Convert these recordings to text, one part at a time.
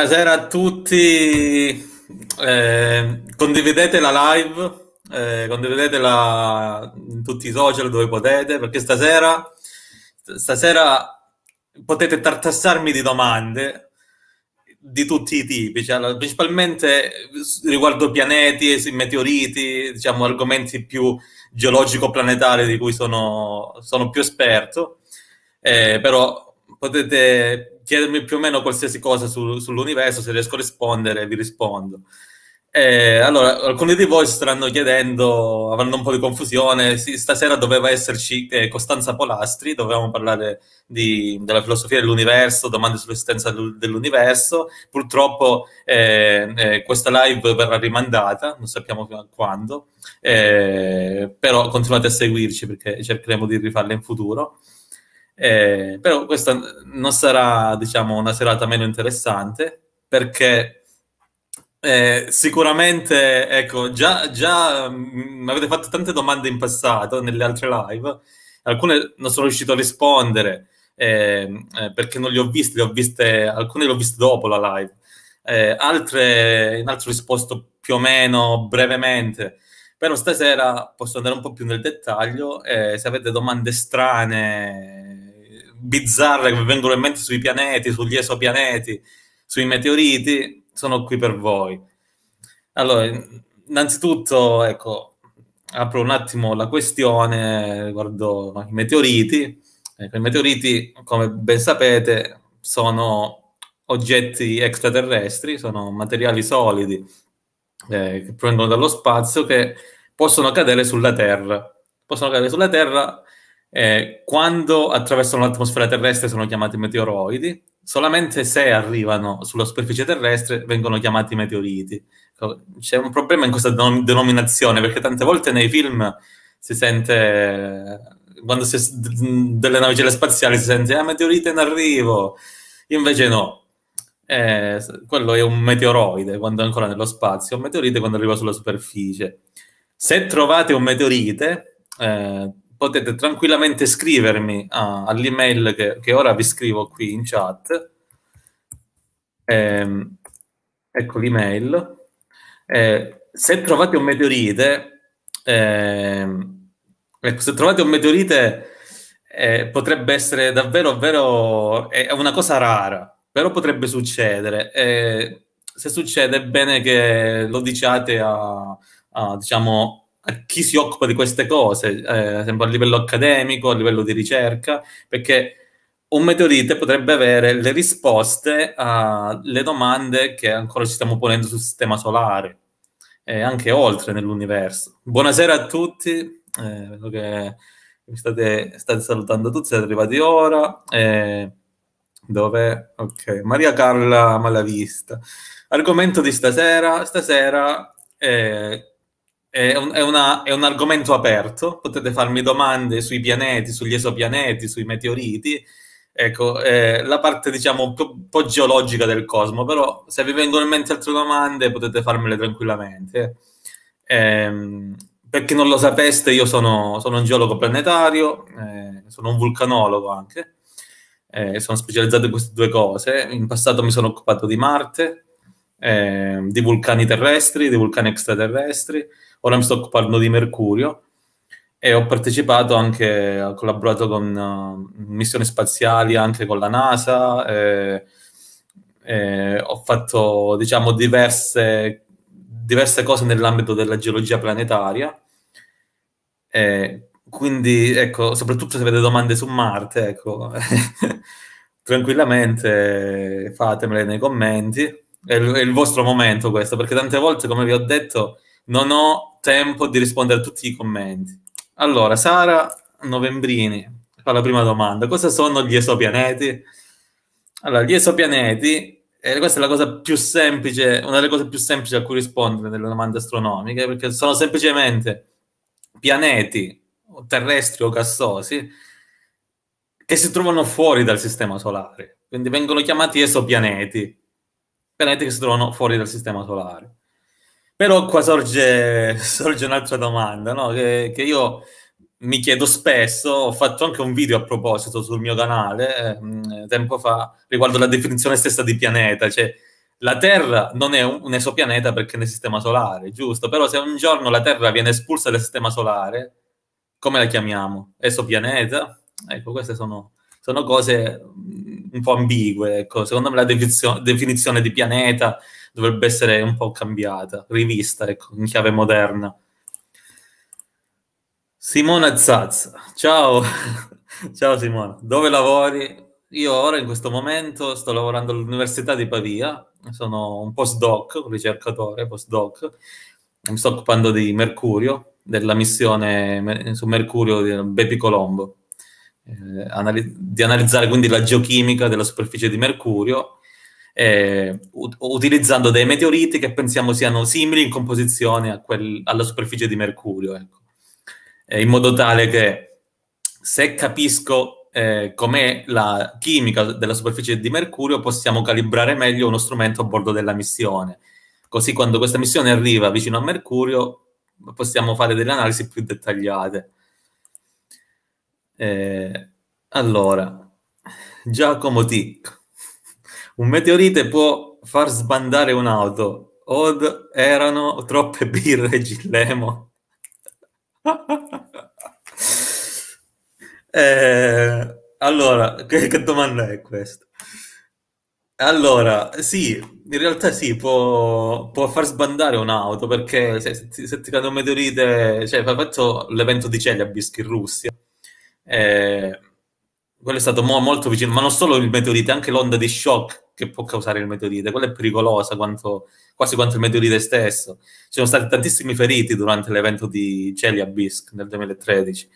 Buonasera a tutti, eh, condividete la live, eh, condividetela in tutti i social dove potete, perché stasera, stasera potete tartassarmi di domande di tutti i tipi, cioè, principalmente riguardo pianeti, meteoriti, diciamo argomenti più geologico-planetari di cui sono, sono più esperto, eh, però potete chiedermi più o meno qualsiasi cosa su, sull'universo, se riesco a rispondere vi rispondo. Eh, allora, alcuni di voi si staranno chiedendo, avranno un po' di confusione, sì, stasera doveva esserci eh, Costanza Polastri, dovevamo parlare di, della filosofia dell'universo, domande sull'esistenza dell'universo, purtroppo eh, eh, questa live verrà rimandata, non sappiamo quando, eh, però continuate a seguirci perché cercheremo di rifarla in futuro. Eh, però questa non sarà, diciamo, una serata meno interessante perché eh, sicuramente, ecco, già, già mm, mi avete fatto tante domande in passato nelle altre live, alcune non sono riuscito a rispondere ehm, eh, perché non le ho viste, le ho viste, alcune le ho viste dopo la live, eh, altre in altro risposto più o meno brevemente però stasera posso andare un po' più nel dettaglio eh, se avete domande strane bizzarre che vengono in mente sui pianeti, sugli esopianeti, sui meteoriti, sono qui per voi. Allora, innanzitutto, ecco, apro un attimo la questione riguardo i meteoriti. Ecco, I meteoriti, come ben sapete, sono oggetti extraterrestri, sono materiali solidi eh, che provengono dallo spazio che possono cadere sulla Terra. Possono cadere sulla Terra eh, quando attraversano l'atmosfera terrestre sono chiamati meteoroidi, solamente se arrivano sulla superficie terrestre vengono chiamati meteoriti. C'è un problema in questa denom- denominazione perché tante volte nei film si sente, quando si, delle navicelle spaziali si sente ah, meteorite in arrivo, invece no. Eh, quello è un meteoroide quando è ancora nello spazio, un meteorite quando arriva sulla superficie. Se trovate un meteorite, eh, potete tranquillamente scrivermi ah, all'email che, che, ora vi scrivo qui in chat. Eh, ecco l'email. Eh, se trovate un meteorite, eh, ecco, se trovate un meteorite eh, potrebbe essere davvero, vero, è una cosa rara, però potrebbe succedere. Eh, se succede è bene che lo diciate a, a diciamo, a chi si occupa di queste cose, eh, sempre a livello accademico, a livello di ricerca, perché un meteorite potrebbe avere le risposte alle domande che ancora ci stiamo ponendo sul sistema solare e anche oltre nell'universo. Buonasera a tutti, eh, vedo che mi state, state, salutando tutti, siete arrivati ora. Eh, dove? Ok, Maria Carla Malavista. Argomento di stasera, stasera eh, è un, è, una, è un, argomento aperto, potete farmi domande sui pianeti, sugli esopianeti, sui meteoriti, ecco, eh, la parte diciamo un po', geologica del cosmo, però se vi vengono in mente altre domande potete farmele tranquillamente. Eh, per chi non lo sapeste, io sono, sono un geologo planetario, eh, sono un vulcanologo anche, eh, sono specializzato in queste due cose. In passato mi sono occupato di Marte, ehm, di vulcani terrestri, di vulcani extraterrestri ora mi sto occupando di Mercurio e ho partecipato anche, ho collaborato con uh, missioni spaziali anche con la NASA, e, e ho fatto diciamo diverse, diverse cose nell'ambito della geologia planetaria. E quindi, ecco, soprattutto se avete domande su Marte, ecco, tranquillamente fatemele nei commenti. È il, è il vostro momento questo, perché tante volte, come vi ho detto, non ho tempo di rispondere a tutti i commenti. Allora, Sara Novembrini fa la prima domanda. Cosa sono gli esopianeti? Allora, gli esopianeti, eh, questa è la cosa più semplice, una delle cose più semplici a cui rispondere nelle domande astronomiche, perché sono semplicemente pianeti terrestri o gassosi che si trovano fuori dal sistema solare. Quindi vengono chiamati esopianeti, pianeti che si trovano fuori dal sistema solare. Però qua sorge, sorge un'altra domanda, no? che, che, io mi chiedo spesso, ho fatto anche un video a proposito sul mio canale eh, tempo fa riguardo la definizione stessa di pianeta, cioè la Terra non è un, un esopianeta perché è nel sistema solare, giusto? Però se un giorno la Terra viene espulsa dal sistema solare, come la chiamiamo? Esopianeta? Ecco, queste sono, sono cose mm, un po' ambigue, ecco. secondo me la definizione, definizione di pianeta dovrebbe essere un po' cambiata, rivista, ecco, in chiave moderna. Simona Zazza, ciao, ciao Simona, dove lavori? Io ora in questo momento sto lavorando all'Università di Pavia, sono un postdoc, un ricercatore postdoc, mi sto occupando di Mercurio, della missione su Mercurio di Bepi Colombo, eh, anali- di analizzare quindi la geochimica della superficie di Mercurio eh, utilizzando dei meteoriti che pensiamo siano simili in composizione quel, alla superficie di Mercurio, ecco. eh, in modo tale che se capisco eh, com'è la chimica della superficie di Mercurio possiamo calibrare meglio uno strumento a bordo della missione. Così quando questa missione arriva vicino a Mercurio possiamo fare delle analisi più dettagliate. Eh, allora, Giacomo Tic. Un meteorite può far sbandare un'auto. Od erano troppe birre Gillemo. eh, allora, che, che domanda è questa? Allora, sì, in realtà sì, può, può far sbandare un'auto perché se, se, se, ti cade un meteorite, cioè, ha fatto l'evento di Celiabisk in Russia, eh, quello è stato mo, molto vicino, ma non solo il meteorite, anche l'onda di shock che può causare il meteorite, quella è pericolosa quanto, quasi quanto il meteorite stesso. Ci sono stati tantissimi feriti durante l'evento di Chelyabinsk nel 2013,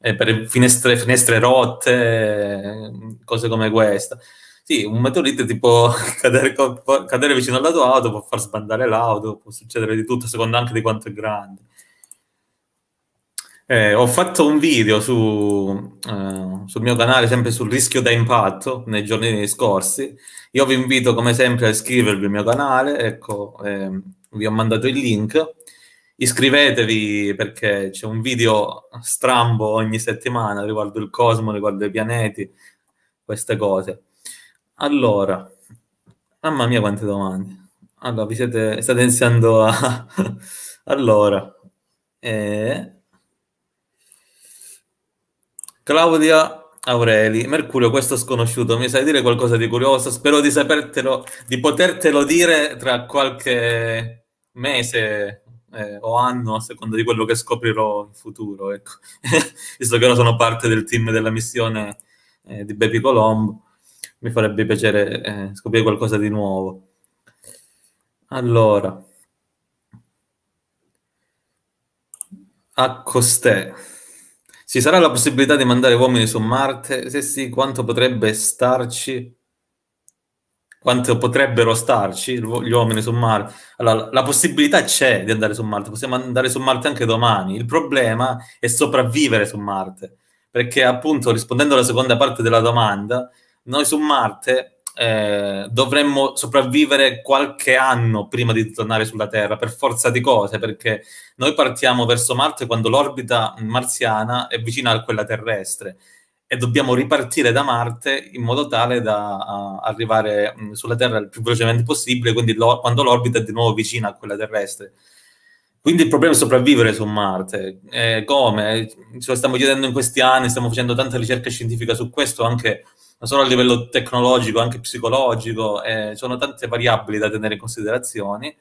eh, per finestre, finestre rotte, cose come questa. Sì, un meteorite ti cadere, può cadere vicino alla tua auto, può far sbandare l'auto, può succedere di tutto, secondo anche di quanto è grande. Eh, ho fatto un video su, eh, sul mio canale sempre sul rischio da impatto nei giorni scorsi. Io vi invito come sempre a iscrivervi al mio canale, ecco, eh, vi ho mandato il link. Iscrivetevi perché c'è un video strambo ogni settimana riguardo il cosmo, riguardo i pianeti, queste cose. Allora, mamma mia quante domande. Allora, vi siete, state iniziando a... allora, eh, Claudia Aureli, Mercurio, questo sconosciuto, mi sai dire qualcosa di curioso? Spero di sapertelo, di potertelo dire tra qualche mese eh, o anno, a seconda di quello che scoprirò in futuro, ecco. Visto che ora sono parte del team della missione eh, di Bepi Colombo, mi farebbe piacere eh, scoprire qualcosa di nuovo. Allora, a Costè. Ci sarà la possibilità di mandare uomini su Marte? Se sì, quanto potrebbe starci? Quanto potrebbero starci gli uomini su Marte? Allora, la possibilità c'è di andare su Marte, possiamo andare su Marte anche domani. Il problema è sopravvivere su Marte, perché appunto rispondendo alla seconda parte della domanda, noi su Marte eh, dovremmo sopravvivere qualche anno prima di tornare sulla Terra, per forza di cose, perché noi partiamo verso Marte quando l'orbita marziana è vicina a quella terrestre e dobbiamo ripartire da Marte in modo tale da arrivare mm, sulla Terra il più velocemente possibile, quindi lo, quando l'orbita è di nuovo vicina a quella terrestre. Quindi il problema è sopravvivere su Marte. Eh, come? Ce lo stiamo chiedendo in questi anni, stiamo facendo tanta ricerca scientifica su questo, anche non solo a livello tecnologico, anche psicologico, eh, sono tante variabili da tenere in considerazione,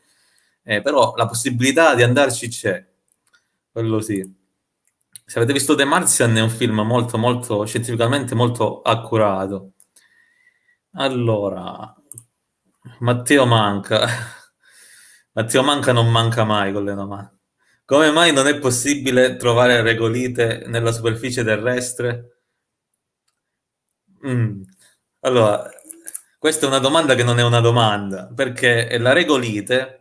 eh, però la possibilità di andarci c'è, quello sì. Se avete visto The Martian è un film molto, molto, scientificamente molto accurato. Allora, Matteo manca. Matteo manca non manca mai con le domande. Come mai non è possibile trovare regolite nella superficie terrestre? Mm. Allora, questa è una domanda che non è una domanda, perché la regolite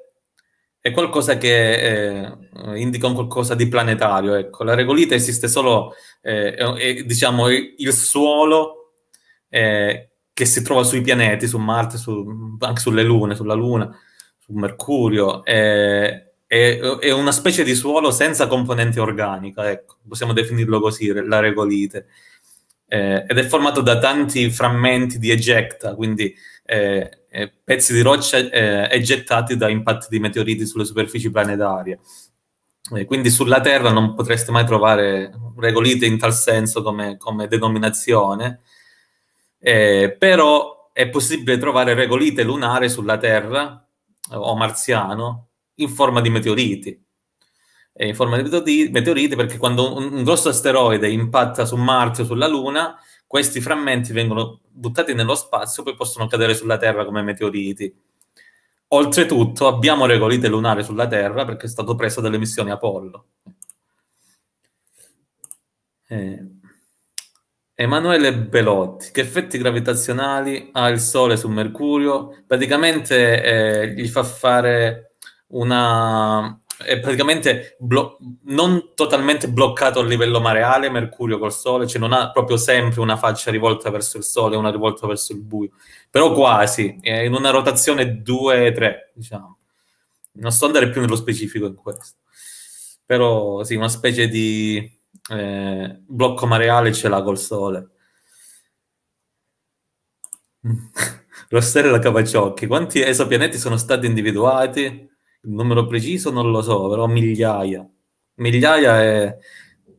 è qualcosa che eh, indica un qualcosa di planetario. Ecco. La regolite esiste solo, eh, è, è, diciamo, il suolo eh, che si trova sui pianeti, su Marte, su, anche sulle lune, sulla Luna, su Mercurio. È, è, una specie di suolo senza componente organica, ecco. possiamo definirlo così, la regolite eh, ed è formato da tanti frammenti di ejecta, quindi eh, eh pezzi di roccia eh, egettati da impatti di meteoriti sulle superfici planetarie. Eh, quindi sulla Terra non potreste mai trovare regolite in tal senso come, come denominazione, però è possibile trovare regolite lunare sulla Terra o marziano in forma di meteoriti eh, in forma di meteoriti, perché quando un, un grosso asteroide impatta su Marte o sulla Luna, questi frammenti vengono buttati nello spazio e poi possono cadere sulla Terra come meteoriti. Oltretutto abbiamo regolite lunare sulla Terra perché è stato preso dalle missioni Apollo. Eh. Emanuele Belotti, che effetti gravitazionali ha il Sole su Mercurio? Praticamente eh, gli fa fare una, è praticamente blo- non totalmente bloccato a livello mareale, Mercurio col Sole, cioè non ha proprio sempre una faccia rivolta verso il Sole una rivolta verso il buio, però quasi, è in una rotazione 2-3, diciamo. Non sto andare più nello specifico in questo, però sì, una specie di eh, blocco mareale ce l'ha col Sole. Rossella Cavaciocchi, quanti esopianeti sono stati individuati? il numero preciso non lo so, però migliaia. Migliaia è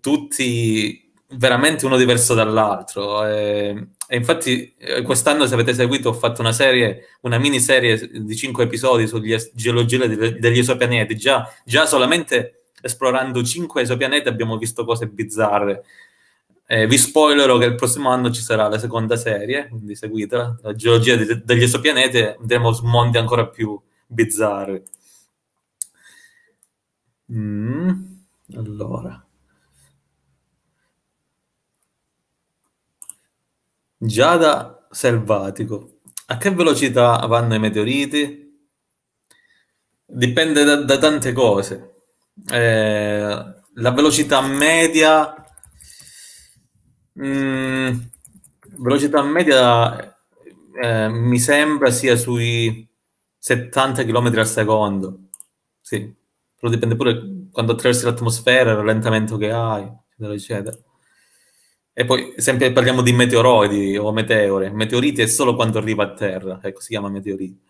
tutti veramente uno diverso dall'altro. E, ehm, e infatti eh, quest'anno, se avete seguito, ho fatto una serie, una mini serie di cinque episodi sulla geologia degli esopianeti. Già, già solamente esplorando cinque esopianeti abbiamo visto cose bizzarre. Eh, vi spoilerò che il prossimo anno ci sarà la seconda serie, quindi seguitela, la geologia degli esopianeti, andremo su mondi ancora più bizzarri. Mh, mm, allora. Giada selvatico. A che velocità vanno i meteoriti? Dipende da, da tante cose. Eh, la velocità media... Mh, mm, velocità media eh, mi sembra sia sui 70 km al secondo. Sì, però dipende pure quando attraversi l'atmosfera, il rallentamento che hai, eccetera, eccetera. E poi sempre parliamo di meteoroidi o meteore. Meteoriti è solo quando arriva a terra, ecco, si chiama meteoriti.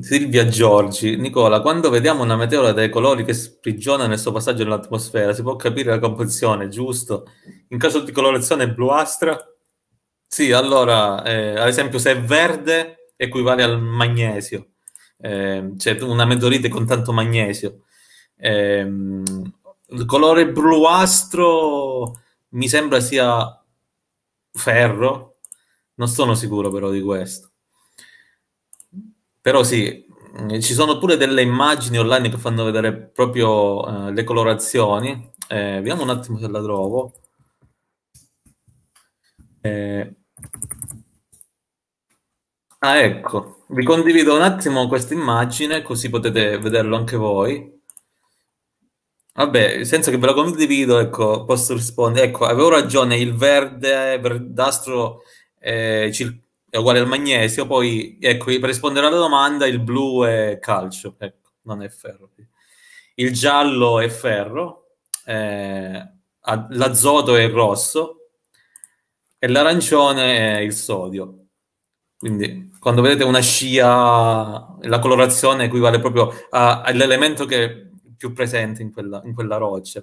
Silvia Giorgi, Nicola, quando vediamo una meteora dai colori che sprigiona nel suo passaggio nell'atmosfera, si può capire la composizione, giusto? In caso di colorazione bluastra? Sì, allora, eh, ad esempio, se è verde equivale al magnesio, eh, cioè una meteorite con tanto magnesio. Eh, il colore bluastro mi sembra sia ferro, non sono sicuro però di questo. Però sì, mm, ci sono pure delle immagini online che fanno vedere proprio eh, le colorazioni. Eh, vediamo un attimo se la trovo. Eh. Ah, ecco. Vi condivido un attimo questa immagine così potete vederlo anche voi. Vabbè, senza che ve la condivido, ecco, posso rispondere. Ecco, avevo ragione, il verde verdastro eh, è uguale al magnesio, poi, ecco, per rispondere alla domanda, il blu è calcio, ecco, non è ferro. Il giallo è ferro, eh, l'azoto è il rosso e l'arancione è il sodio. Quindi quando vedete una scia, la colorazione equivale proprio a, all'elemento che è più presente in quella, in quella roccia.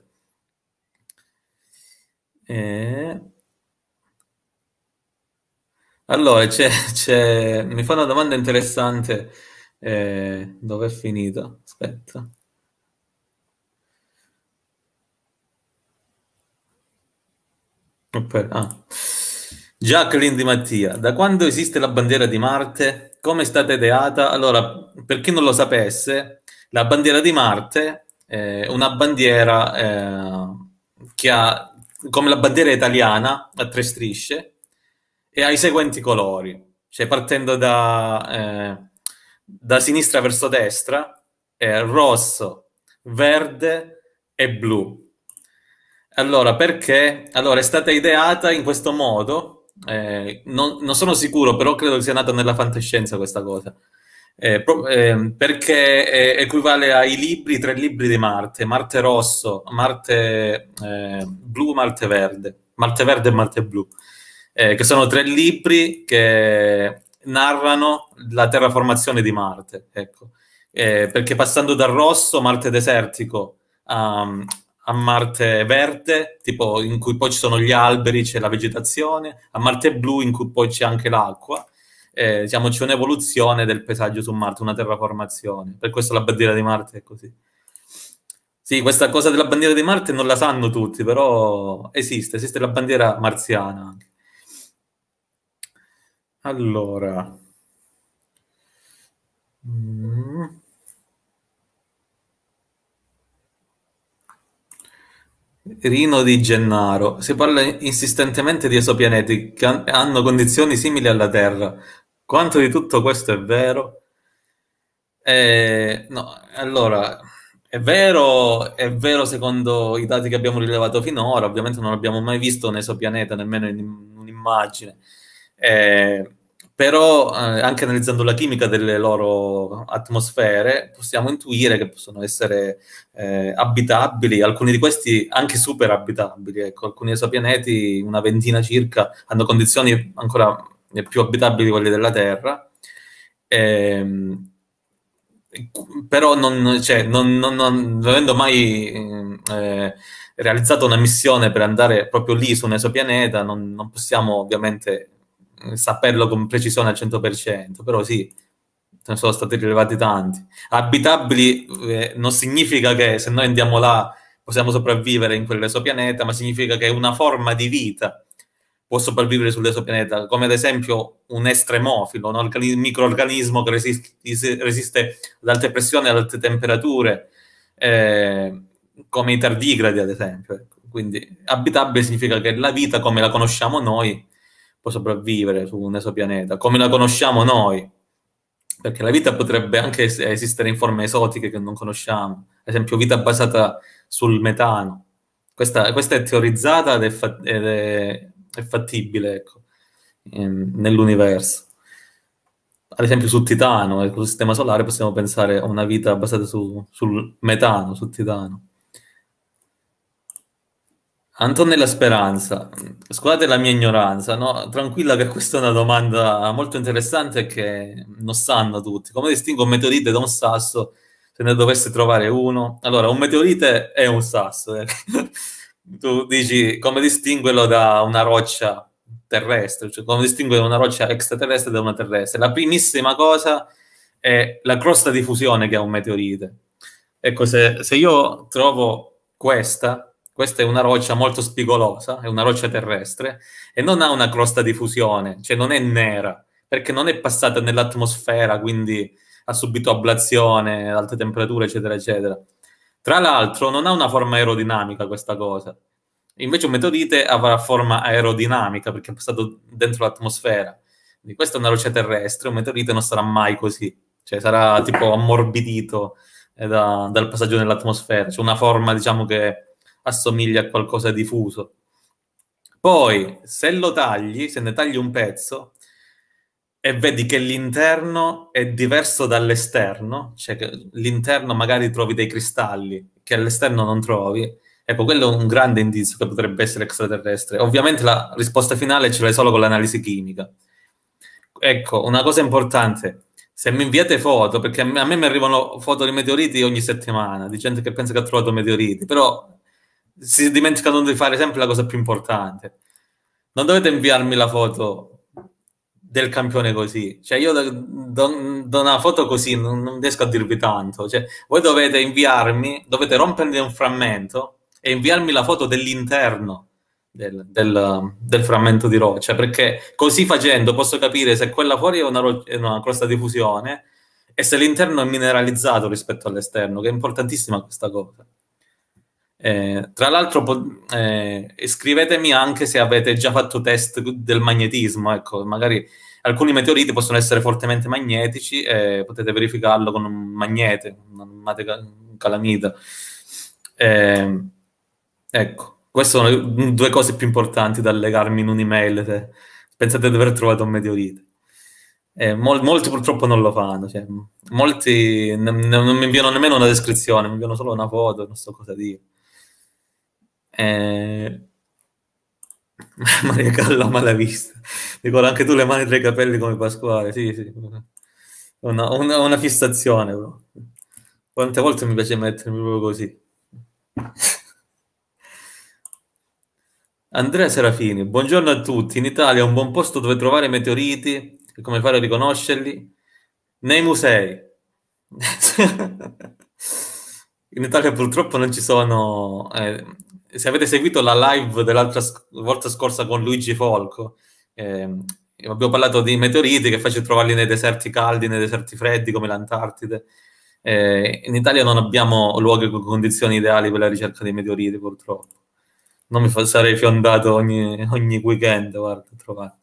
E... Allora, c'è, c'è... mi fa una domanda interessante. Eh, dove è finita? Aspetta. Ah. Jacqueline Di Mattia, da quando esiste la bandiera di Marte? Come è stata ideata? Allora, per chi non lo sapesse, la bandiera di Marte è una bandiera eh, che ha, come la bandiera italiana, a tre strisce e ha i seguenti colori, cioè partendo da, eh, da sinistra verso destra, eh, rosso, verde e blu. Allora, perché? Allora, è stata ideata in questo modo eh, non, non, sono sicuro, però credo che sia nata nella fantascienza questa cosa. Eh, pro, eh, perché equivale ai libri, tre libri di Marte, Marte rosso, Marte eh, blu, Marte verde, Marte verde e Marte blu, eh, che sono tre libri che narrano la terraformazione di Marte, ecco. Eh, perché passando dal rosso, Marte desertico, a, ehm, a Marte verde, tipo in cui poi ci sono gli alberi, c'è la vegetazione, a Marte blu in cui poi c'è anche l'acqua. Eh, diciamo c'è un'evoluzione del paesaggio su Marte, una terraformazione. Per questo la bandiera di Marte è così. Sì, questa cosa della bandiera di Marte non la sanno tutti, però esiste, esiste la bandiera marziana anche. Allora. Mm. Rino Di Gennaro. Si parla insistentemente di esopianeti che hanno condizioni simili alla Terra. Quanto di tutto questo è vero? Eh, no, allora, è vero, è vero secondo i dati che abbiamo rilevato finora, ovviamente non abbiamo mai visto un esopianeta, nemmeno in un'immagine. Eh, però eh, anche analizzando la chimica delle loro atmosfere possiamo intuire che possono essere eh, abitabili, alcuni di questi anche super abitabili, ecco, alcuni esopianeti, una ventina circa, hanno condizioni ancora più abitabili di quelle della Terra, eh, però non, cioè, non, non, non, avendo mai eh, realizzato una missione per andare proprio lì su un esopianeta, non possiamo ovviamente saperlo con precisione al 100%, però sì, ce ne sono stati rilevati tanti. Abitabili eh, non significa che se noi andiamo là possiamo sopravvivere in quell'esopianeta, ma significa che una forma di vita può sopravvivere sull'esopianeta, come ad esempio un estremofilo, un organi- microorganismo che resiste, resiste, ad alte pressioni, ad alte temperature, eh, come i tardigradi ad esempio. Ecco. Quindi abitabile significa che la vita come la conosciamo noi può sopravvivere su un esopianeta, come la conosciamo noi. Perché la vita potrebbe anche esistere in forme esotiche che non conosciamo, ad esempio vita basata sul metano. Questa, questa è teorizzata ed è, fa- ed è, è fattibile ecco, in, nell'universo. Ad esempio su Titano, nel sistema solare, possiamo pensare a una vita basata su, sul metano, su Titano. Antonella Speranza, scusate la mia ignoranza, no? tranquilla che questa è una domanda molto interessante che non sanno tutti. Come distingo un meteorite da un sasso se ne dovesse trovare uno? Allora, un meteorite è un sasso. Eh. tu dici come distinguerlo da una roccia terrestre, cioè come distinguere una roccia extraterrestre da una terrestre. La primissima cosa è la crosta di fusione che ha un meteorite. Ecco, se, se io trovo questa questa è una roccia molto spigolosa, è una roccia terrestre e non ha una crosta di fusione, cioè non è nera, perché non è passata nell'atmosfera, quindi ha subito ablazione, alte temperature, eccetera, eccetera. Tra l'altro non ha una forma aerodinamica questa cosa. Invece un meteorite avrà forma aerodinamica perché è passato dentro l'atmosfera. Quindi questa è una roccia terrestre, un meteorite non sarà mai così, cioè sarà tipo ammorbidito eh, da, dal passaggio nell'atmosfera, c'è cioè una forma diciamo che assomiglia a qualcosa di fuso. Poi, se lo tagli, se ne tagli un pezzo e vedi che l'interno è diverso dall'esterno, cioè che l'interno magari trovi dei cristalli che all'esterno non trovi, ecco, quello è un grande indizio che potrebbe essere extraterrestre. Ovviamente la risposta finale ce l'hai solo con l'analisi chimica. Ecco, una cosa importante, se mi inviate foto, perché a me, a me mi arrivano foto di meteoriti ogni settimana, di gente che pensa che ha trovato meteoriti, però si dimenticano di fare sempre la cosa più importante. Non dovete inviarmi la foto del campione così. Cioè, io da, una foto così non, non, riesco a dirvi tanto. Cioè, voi dovete inviarmi, dovete rompermi un frammento e inviarmi la foto dell'interno del, del, del frammento di roccia, perché così facendo posso capire se quella fuori è una, ro- è una crosta di fusione e se l'interno è mineralizzato rispetto all'esterno, che è importantissima questa cosa. Eh, tra l'altro, po- eh, scrivetemi anche se avete già fatto test del magnetismo. Ecco, magari alcuni meteoriti possono essere fortemente magnetici e eh, potete verificarlo con un magnete, una matematica calamita. Eh, ecco, queste sono le due cose più importanti da legarmi in un'email. Se pensate di aver trovato un meteorite. Eh, mol- molti purtroppo non lo fanno, cioè, molti ne- ne- non mi inviano nemmeno una descrizione, mi inviano solo una foto, non so cosa dire. Eh... Maria Callo a vista. Ricordo anche tu le mani tra i capelli come Pasquale, sì, sì. Una, una, una fissazione, bro. Quante volte mi piace mettermi proprio così. Andrea Serafini, buongiorno a tutti. In Italia è un buon posto dove trovare meteoriti e come fare a riconoscerli? Nei musei. In Italia purtroppo non ci sono eh, se avete seguito la live dell'altra volta scorsa con Luigi Folco, eh, abbiamo parlato di meteoriti che facile trovarli nei deserti caldi, nei deserti freddi come l'Antartide. Eh, in Italia non abbiamo luoghi con condizioni ideali per la ricerca dei meteoriti, purtroppo. Non mi fa- sarei fiondato ogni, ogni weekend, guarda, trovato.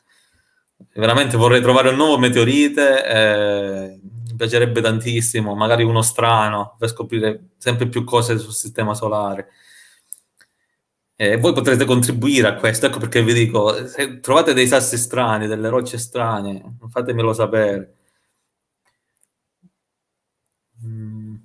Veramente vorrei trovare un nuovo meteorite, eh, mi piacerebbe tantissimo, magari uno strano, per scoprire sempre più cose sul sistema solare eh, voi potrete contribuire a questo, ecco perché vi dico, se trovate dei sassi strani, delle rocce strane, fatemelo sapere. Mm.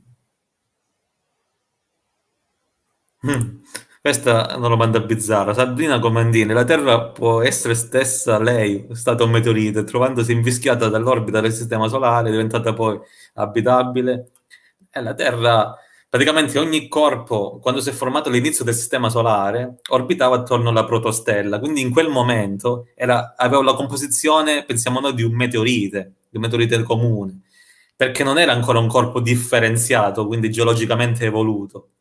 Mm. Questa è una domanda bizzarra. Sabrina Comandini, la Terra può essere stessa lei, stata un meteorite, trovandosi invischiata dall'orbita del Sistema Solare, diventata poi abitabile? E eh, la Terra praticamente ogni corpo, quando si è formato all'inizio del sistema solare, orbitava attorno alla protostella, quindi in quel momento era, aveva la composizione, pensiamo noi, di un meteorite, di un meteorite comune, perché non era ancora un corpo differenziato, quindi geologicamente evoluto.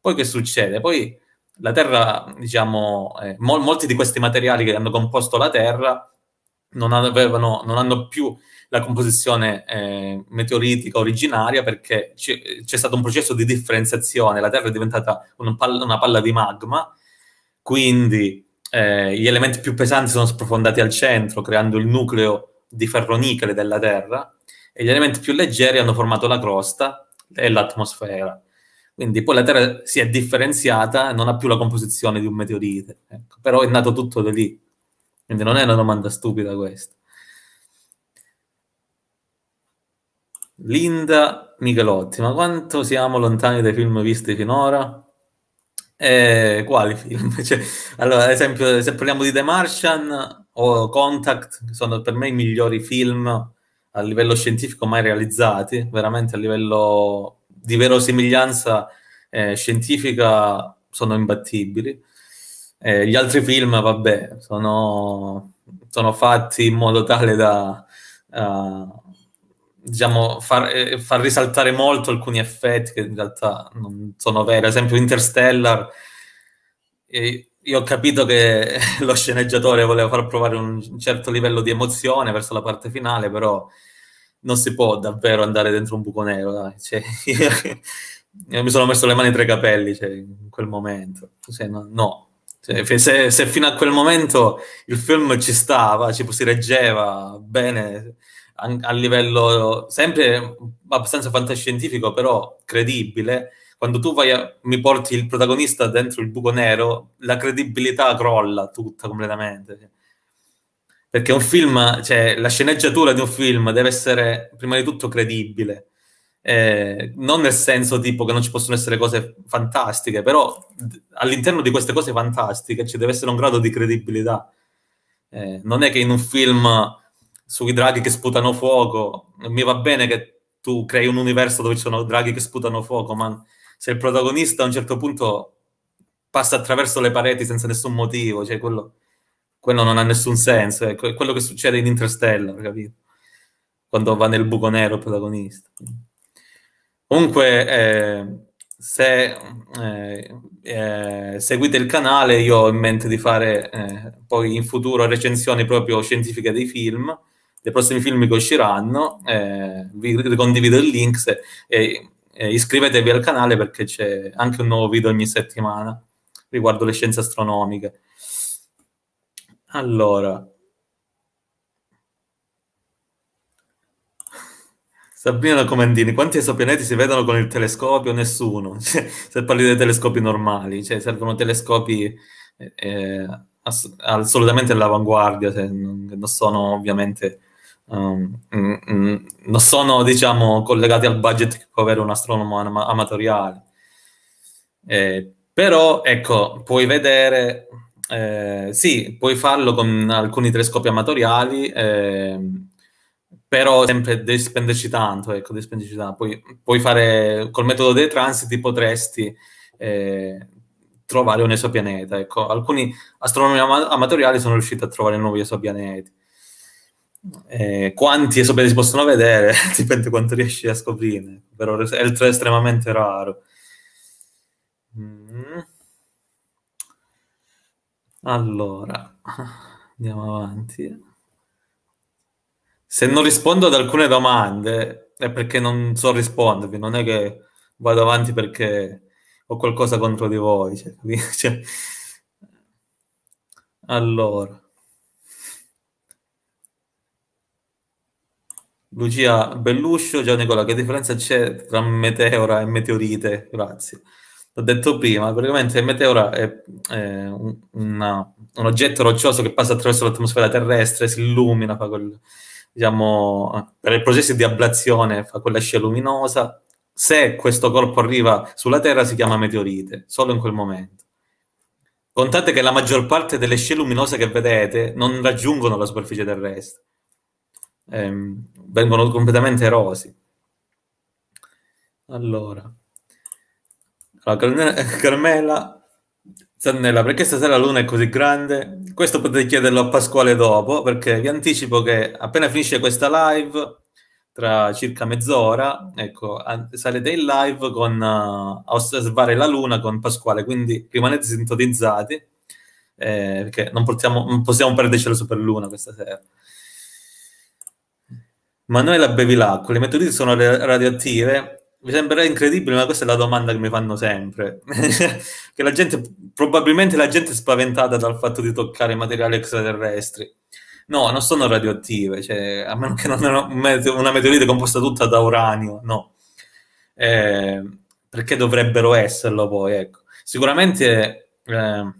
Poi che succede? Poi la Terra, diciamo, eh, mol- molti di questi materiali che hanno composto la Terra non, avevano, non hanno più la composizione eh, meteoritica originaria perché c'è stato un processo di differenziazione, la Terra è diventata un palla, una palla di magma, quindi eh, gli elementi più pesanti sono sprofondati al centro, creando il nucleo di ferro-nichele della Terra, e gli elementi più leggeri hanno formato la crosta e l'atmosfera. Quindi poi la Terra si è differenziata e non ha più la composizione di un meteorite. Ecco. Però è nato tutto da lì. Quindi non è una domanda stupida questa. Linda Michelotti, ma quanto siamo lontani dai film visti finora? Eh, quali film? Cioè, allora, ad esempio, se parliamo di The Martian o Contact, sono per me i migliori film a livello scientifico mai realizzati, veramente a livello di verosimiglianza eh, scientifica sono imbattibili. Eh, gli altri film, vabbè, sono, sono, fatti in modo tale da uh, diciamo, far, eh, far, risaltare molto alcuni effetti che in realtà non sono veri. Ad esempio, Interstellar, eh, io ho capito che lo sceneggiatore voleva far provare un certo livello di emozione verso la parte finale, però non si può davvero andare dentro un buco nero. Cioè, io mi sono messo le mani tra i capelli cioè, in quel momento. Cioè, no. no. Cioè, se, se, fino a quel momento il film ci stava, ci si reggeva bene, a livello sempre abbastanza fantascientifico, però credibile. Quando tu vai a, mi porti il protagonista dentro il buco nero, la credibilità crolla tutta completamente. Perché un film, cioè la sceneggiatura di un film deve essere prima di tutto credibile. Eh, non nel senso tipo che non ci possono essere cose fantastiche, però all'interno di queste cose fantastiche ci deve essere un grado di credibilità. Eh, non è che in un film sui draghi che sputano fuoco. Mi va bene che tu crei un universo dove ci sono draghi che sputano fuoco, ma se il protagonista a un certo punto passa attraverso le pareti senza nessun motivo, cioè quello, quello non ha nessun senso. Ecco, è quello che succede in Interstellar, capito? Quando va nel buco nero il protagonista. Comunque, eh, se eh, eh, seguite il canale, io ho in mente di fare eh, poi in futuro recensioni proprio scientifiche dei film dei prossimi film che usciranno. Eh, vi condivido il link se, e, e iscrivetevi al canale perché c'è anche un nuovo video ogni settimana riguardo le scienze astronomiche. Allora, Sabrina Comandini, quanti esopianeti si vedono con il telescopio? Nessuno, cioè, se parli dei telescopi normali, cioè, servono telescopi eh, eh ass assolutamente all'avanguardia, cioè, non, non sono ovviamente um, mm, mm, non sono diciamo, collegati al budget che può avere un astronomo am- amatoriale. Eh, però ecco, puoi vedere, eh, sì, puoi farlo con alcuni telescopi amatoriali, eh, però sempre devi spenderci tanto, ecco, devi spenderci tanto. Puoi, puoi fare, col metodo dei transiti potresti eh, trovare un esopianeta, ecco. Alcuni astronomi am- amatoriali sono riusciti a trovare nuovi esopianeti eh, quanti esoperi si possono vedere, dipende quanto riesci a scoprire, però è estremamente raro. Mm. Allora, andiamo avanti. Se non rispondo ad alcune domande è perché non so rispondervi, non è che vado avanti perché ho qualcosa contro di voi. Cioè, cioè. Allora. Lucia Belluscio, Gian Nicola, che differenza c'è tra meteora e meteorite? Grazie. L'ho detto prima, praticamente meteora è, è un, una, un, oggetto roccioso che passa attraverso l'atmosfera terrestre, si illumina, fa quel, diciamo, per il processo di ablazione fa quella scia luminosa. Se questo corpo arriva sulla Terra si chiama meteorite, solo in quel momento. Contate che la maggior parte delle scie luminose che vedete non raggiungono la superficie terrestre ehm, vengono completamente erosi. Allora, allora Carmela Sannella, perché stasera la luna è così grande? Questo potete chiederlo a Pasquale dopo, perché vi anticipo che appena finisce questa live, tra circa mezz'ora, ecco, sarete in live con uh, eh, a osservare la luna con Pasquale, quindi rimanete sintonizzati, eh, perché non, portiamo, non possiamo perdercelo su per luna questa sera ma noi la bevi l'acqua, le meteorite sono radioattive? Mi sembra incredibile, ma questa è la domanda che mi fanno sempre. che la gente, probabilmente la gente è spaventata dal fatto di toccare materiali extraterrestri. No, non sono radioattive, cioè, a meno che non sia una meteorite composta tutta da uranio, no. Eh, perché dovrebbero esserlo poi, ecco. Sicuramente, eh,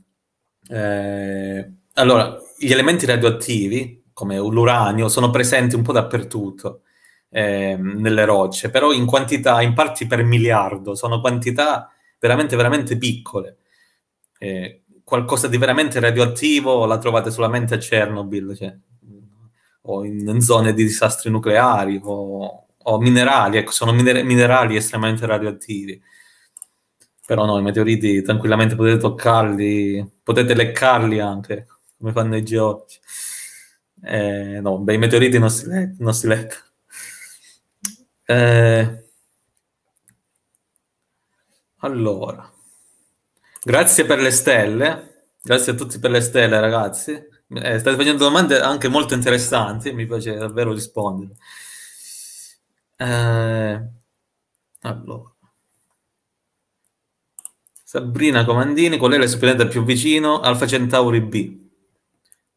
eh, allora, gli elementi radioattivi come l'uranio sono presenti un po' dappertutto eh, nelle rocce, però in quantità, in parti per miliardo, sono quantità veramente, veramente piccole. Eh, qualcosa di veramente radioattivo la trovate solamente a Chernobyl, cioè, o in, in, zone di disastri nucleari, o, o minerali, ecco, sono miner- minerali estremamente radioattivi. Però no, i meteoriti tranquillamente potete toccarli, potete leccarli anche, come fanno i geologi. Eh, no, i meteoriti non si, let, non si letta. Eh, allora, grazie per le stelle, grazie a tutti per le stelle ragazzi. Eh, state facendo domande anche molto interessanti, mi piace davvero rispondere. Eh, allora. Sabrina Comandini, qual è l'esponente più vicino? Alfa Centauri B.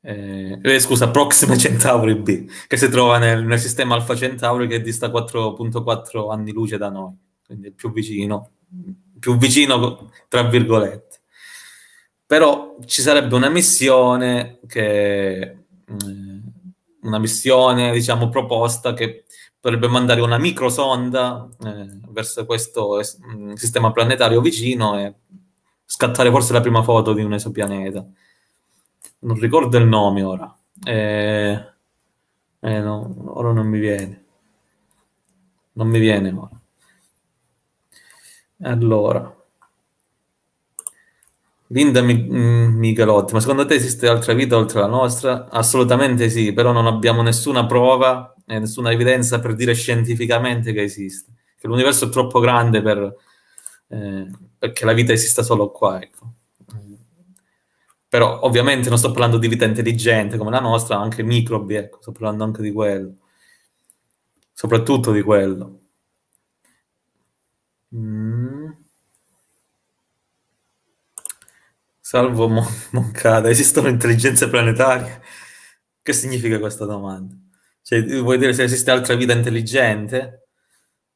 Eh, eh, scusa, Proxima Centauri B, che si trova nel, nel sistema Alfa Centauri che dista 4.4 anni luce da noi, quindi è più vicino, più vicino tra virgolette. Però ci sarebbe una missione che mm, una missione, diciamo, proposta che potrebbe mandare una microsonda eh, verso questo mm, sistema planetario vicino e scattare forse la prima foto di un esopianeta non ricordo il nome ora, eh, eh, no, ora non mi viene, non mi viene ora. Allora, Linda Mig- mm, Migalotti, ma secondo te esiste altra vita oltre la nostra? Assolutamente sì, però non abbiamo nessuna prova e nessuna evidenza per dire scientificamente che esiste, che l'universo è troppo grande per, eh, perché la vita esista solo qua, ecco. Però ovviamente non sto parlando di vita intelligente come la nostra, anche microbi, ecco, sto parlando anche di quello. Soprattutto di quello. Mm. Salvo Mon- Moncada, esistono intelligenze planetarie? Che significa questa domanda? Cioè, vuoi dire se esiste altra vita intelligente?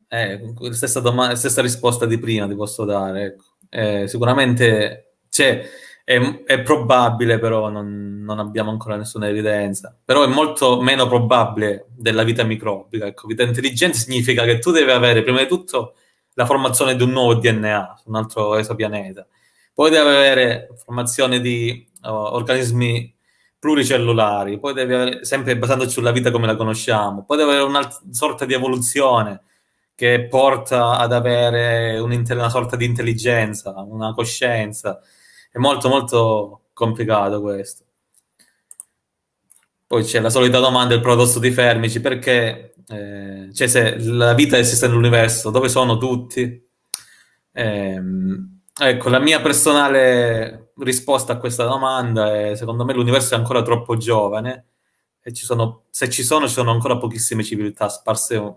Eh, stessa, doma- stessa risposta di prima ti posso dare. Ecco. Eh, sicuramente c'è cioè, è, è probabile, però non, non, abbiamo ancora nessuna evidenza. Però è molto meno probabile della vita microbica. Ecco, vita intelligente significa che tu devi avere prima di tutto la formazione di un nuovo DNA su un altro esopianeta. Poi devi avere formazione di uh, organismi pluricellulari, poi devi avere, sempre basandoci sulla vita come la conosciamo, poi devi avere una sorta di evoluzione che porta ad avere una sorta di intelligenza, una coscienza, è molto molto complicato questo. Poi c'è la solita domanda del prodotto di Fermici, perché eh, cioè se la vita esiste nell'universo, dove sono tutti? Eh, ecco, la mia personale risposta a questa domanda è, secondo me l'universo è ancora troppo giovane e ci sono, se ci sono, ci sono ancora pochissime civiltà sparse un,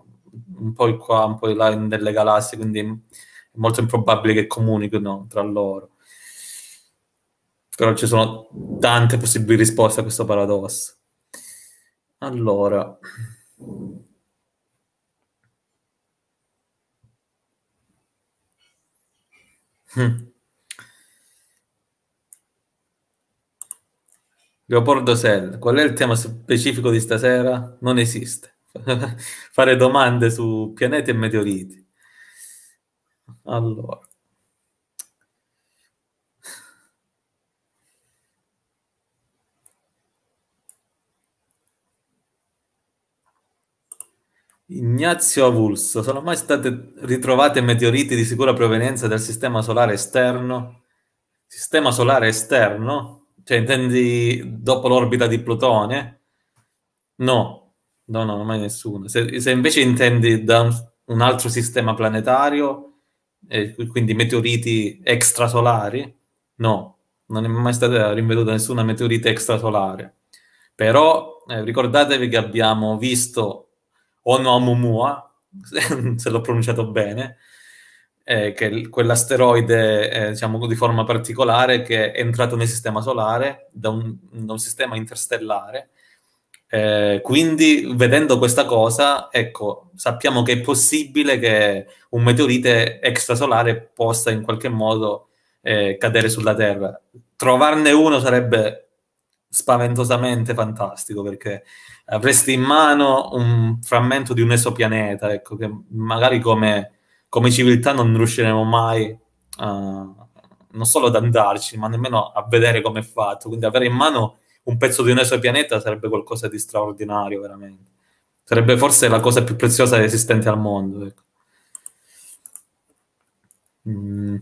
un po' qua, un po' là nelle galassie, quindi è molto improbabile che comunichino tra loro. Però ci sono tante possibili risposte a questo paradosso. Allora. Hm. Leopoldo Sell, qual è il tema specifico di stasera? Non esiste. Fare domande su pianeti e meteoriti. Allora. Ignazio Avulso, sono mai state ritrovate meteoriti di sicura provenienza dal sistema solare esterno? Sistema solare esterno? Cioè intendi dopo l'orbita di Plutone? No, no, no, mai nessuno. Se, se invece intendi da un altro sistema planetario, eh, quindi meteoriti extrasolari, no, non è mai stata rinveduta nessuna meteorite extrasolare. Però eh, ricordatevi che abbiamo visto Ono Amomua, se l'ho pronunciato bene, eh, che è quell'asteroide eh, diciamo, di forma particolare che è entrato nel sistema solare da un, da un sistema interstellare. Eh, quindi, vedendo questa cosa, ecco, sappiamo che è possibile che un meteorite extrasolare possa in qualche modo eh, cadere sulla Terra. Trovarne uno sarebbe spaventosamente fantastico perché avresti in mano un frammento di un esopianeta, ecco, che magari come, come civiltà non riusciremo mai a, eh, non solo ad andarci, ma nemmeno a vedere come è fatto. Quindi avere in mano un pezzo di un esopianeta sarebbe qualcosa di straordinario, veramente. Sarebbe forse la cosa più preziosa esistente al mondo. Ecco. Mm.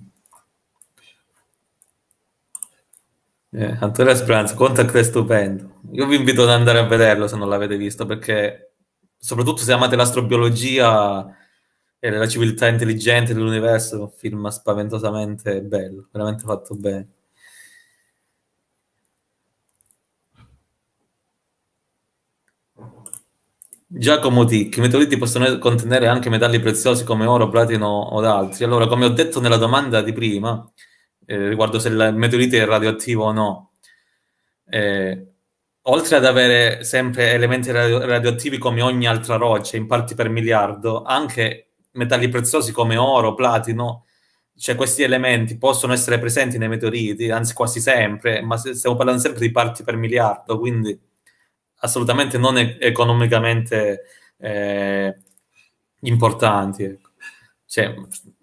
Eh, Antonio Speranza, Contact è stupendo. Io vi invito ad andare a vederlo se non l'avete visto, perché soprattutto se amate l'astrobiologia e la civiltà intelligente dell'universo, è un film spaventosamente bello, veramente fatto bene. Giacomo Tic, i meteoriti possono contenere anche metalli preziosi come oro, platino o altri. Allora, come ho detto nella domanda di prima, eh, riguardo se il meteorite è radioattivo o no. Eh, oltre ad avere sempre elementi radio- radioattivi come ogni altra roccia, in parti per miliardo, anche metalli preziosi come oro, platino, cioè questi elementi possono essere presenti nei meteoriti, anzi quasi sempre, ma stiamo parlando sempre di parti per miliardo, quindi assolutamente non economicamente eh, importanti. Ecco cioè,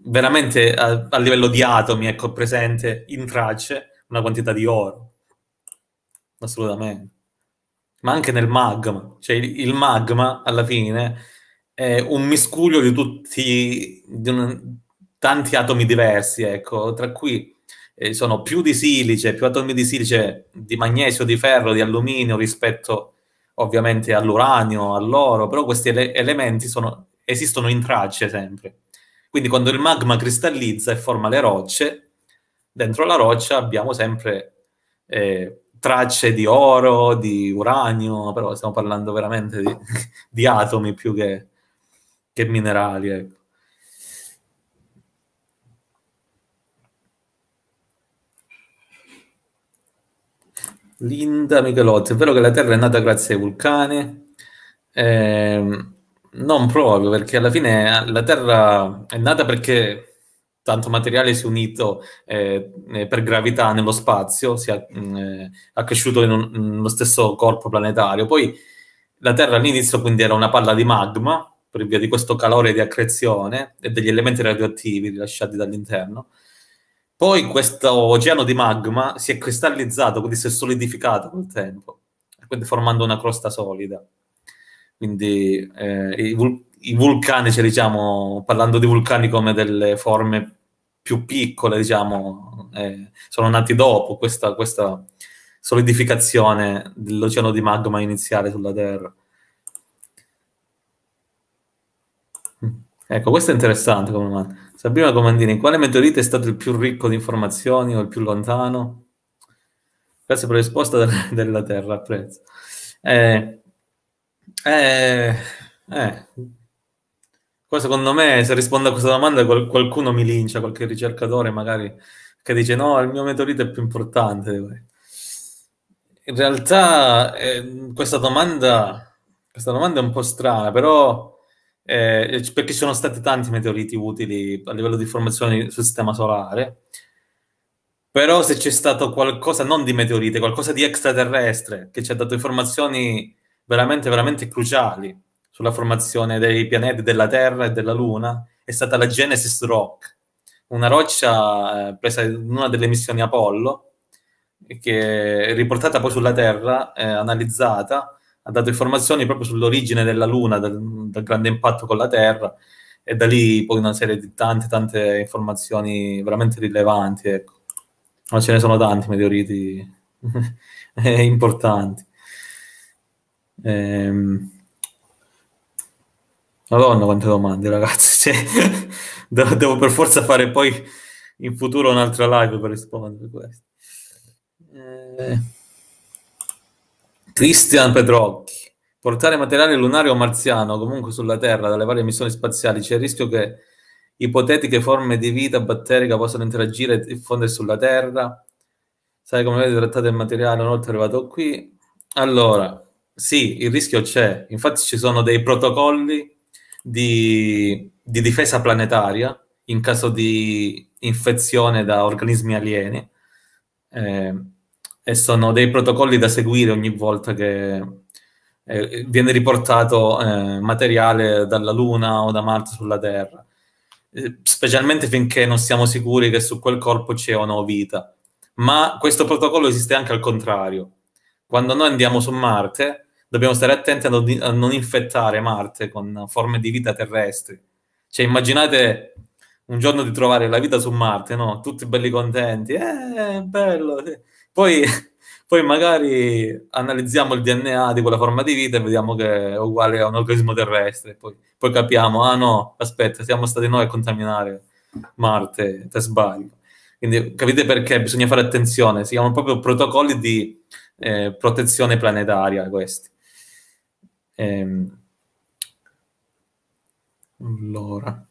veramente a, a, livello di atomi, ecco, presente in tracce una quantità di oro. Assolutamente. Ma anche nel magma. Cioè, il, il magma, alla fine, è un miscuglio di tutti... Di un, tanti atomi diversi, ecco, tra cui eh, sono più di silice, più atomi di silice, di magnesio, di ferro, di alluminio rispetto ovviamente all'uranio, all'oro, però questi ele- elementi sono, esistono in tracce sempre. Quindi quando il magma cristallizza e forma le rocce, dentro la roccia abbiamo sempre eh, tracce di oro, di uranio, però stiamo parlando veramente di, di atomi più che, che minerali. Ecco. Linda Michelotti, è vero che la Terra è nata grazie ai vulcani. Eh, non proprio, perché alla fine eh, la Terra è nata perché tanto materiale si è unito eh, eh per gravità nello spazio, si è mm, eh, accresciuto in un, nello mm, stesso corpo planetario. Poi la Terra all'inizio quindi era una palla di magma, per via di questo calore di accrezione e degli elementi radioattivi rilasciati dall'interno. Poi questo oceano di magma si è cristallizzato, quindi si è solidificato col tempo, quindi formando una crosta solida quindi eh, i, vul- i, vulcanici, cioè, diciamo, parlando di vulcani come delle forme più piccole, diciamo, eh, sono nati dopo questa, questa solidificazione dell'oceano di magma iniziale sulla Terra. Ecco, questo è interessante come domanda. Sabrina Comandini, quale meteorite è stato il più ricco di informazioni o il più lontano? Grazie per la risposta della Terra, apprezzo. Eh, eh, eh. Qua secondo me se rispondo a questa domanda qual- qualcuno mi lincia, qualche ricercatore magari che dice no, il mio meteorite è più importante. In realtà eh, questa, domanda, questa domanda è un po' strana, però... Eh, perché ci sono stati tanti meteoriti utili a livello di formazione sul sistema solare, però se c'è stato qualcosa non di meteorite, qualcosa di extraterrestre che ci ha dato informazioni veramente, veramente cruciali sulla formazione dei pianeti della Terra e della Luna è stata la Genesis Rock, una roccia eh, presa in una delle missioni Apollo, che riportata poi sulla Terra, eh, analizzata, ha dato informazioni proprio sull'origine della Luna, dal, del grande impatto con la Terra, e da lì poi una serie di tante, tante informazioni veramente rilevanti. Ecco. Ma ce ne sono tanti meteoriti importanti. Ehm... Madonna, quante domande, ragazzi. Cioè, devo per forza fare poi in futuro un'altra live per rispondere a questo. Eh... Christian Petrocchi, Portare materiale lunare o marziano comunque sulla Terra dalle varie missioni spaziali c'è il rischio che ipotetiche forme di vita batterica possano interagire e diffondere sulla Terra. Sai come avete trattato il materiale una volta arrivato qui? Allora, sì, il rischio c'è. Infatti ci sono dei protocolli di, di difesa planetaria in caso di infezione da organismi alieni eh, e sono dei protocolli da seguire ogni volta che eh, viene riportato eh, materiale dalla Luna o da Marte sulla Terra, eh, specialmente finché non siamo sicuri che su quel corpo c'è o no vita. Ma questo protocollo esiste anche al contrario. Quando noi andiamo su Marte, dobbiamo stare attenti a non infettare Marte con forme di vita terrestri. Cioè, immaginate un giorno di trovare la vita su Marte, no? Tutti belli contenti, eh, bello. Poi, poi magari analizziamo il DNA di quella forma di vita e vediamo che è uguale a un organismo terrestre. Poi, poi capiamo, ah no, aspetta, siamo stati noi a contaminare Marte, te sbaglio. Quindi capite perché bisogna fare attenzione, si chiamano proprio protocolli di eh, protezione planetaria questi. Ehm, allora.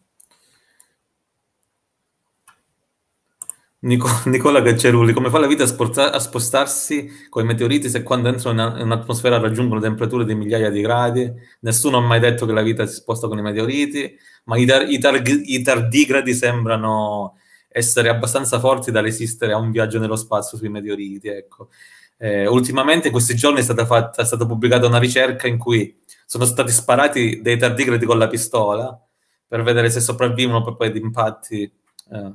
Nicola Gaccerulli, come fa la vita a, sporza- a spostarsi con i meteoriti se quando entrano in, atmosfera raggiungono temperature di migliaia di gradi? Nessuno ha mai detto che la vita si sposta con i meteoriti, ma i, tar- i, tar- i tardigradi sembrano essere abbastanza forti da resistere a un viaggio nello spazio sui meteoriti. Ecco. Eh, ultimamente in questi giorni è stata, fatta, è stata pubblicata una ricerca in cui sono stati sparati dei tardigradi con la pistola per vedere se sopravvivono per poi di impatti, eh,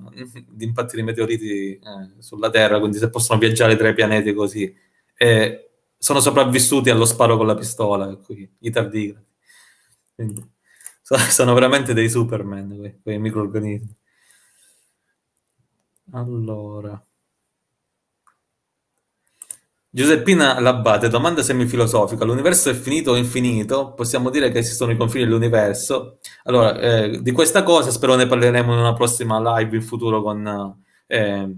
di, impatti di meteoriti eh, sulla Terra, quindi se possono viaggiare tra i pianeti così. E sono sopravvissuti allo sparo con la pistola, qui, i tardigradi. Quindi, sono veramente dei Superman quei, quei microorganismi. Allora. Giuseppina Labbate domanda semifilosofica. L'universo è finito o infinito? Possiamo dire che esistono i confini dell'universo? Allora, eh, di questa cosa spero ne parleremo in una prossima live in futuro con, eh,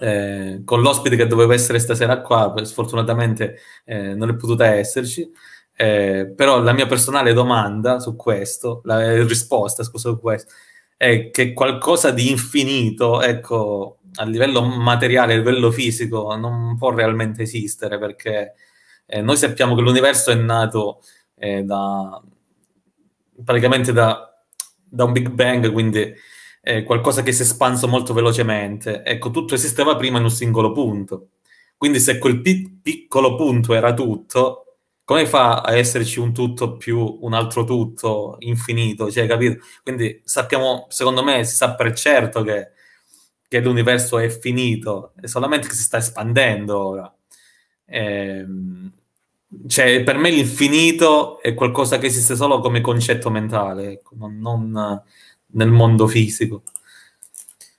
eh, con l'ospite che doveva essere stasera qua, sfortunatamente eh, non è potuta esserci. Eh, però la mia personale domanda su questo, la risposta, scusa, su questo, è che qualcosa di infinito, ecco, a livello materiale, a livello fisico, non può realmente esistere perché eh, noi sappiamo che l'universo è nato eh, da, praticamente da, da, un Big Bang, quindi eh, qualcosa che si è espanso molto velocemente. Ecco, tutto esisteva prima in un singolo punto. Quindi se quel pic- piccolo punto era tutto, come fa a esserci un tutto più un altro tutto infinito? Cioè, capito? Quindi sappiamo, secondo me, si sa per certo che, che l'universo è finito, è solamente che si sta espandendo ora. E, ehm, cioè, per me l'infinito è qualcosa che esiste solo come concetto mentale, ecco, non nel mondo fisico.